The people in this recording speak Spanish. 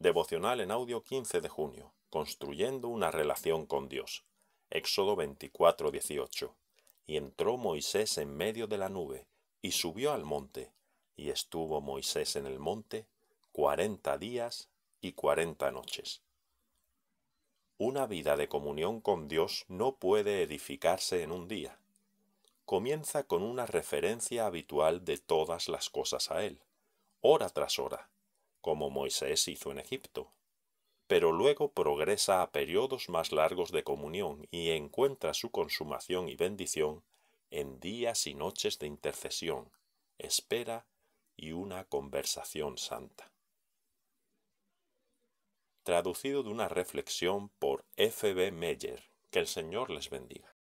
Devocional en audio 15 de junio. Construyendo una relación con Dios. Éxodo 24:18. Y entró Moisés en medio de la nube, y subió al monte, y estuvo Moisés en el monte cuarenta días y cuarenta noches. Una vida de comunión con Dios no puede edificarse en un día. Comienza con una referencia habitual de todas las cosas a Él, hora tras hora como Moisés hizo en Egipto. Pero luego progresa a periodos más largos de comunión y encuentra su consumación y bendición en días y noches de intercesión, espera y una conversación santa. Traducido de una reflexión por F. B. Meyer. Que el Señor les bendiga.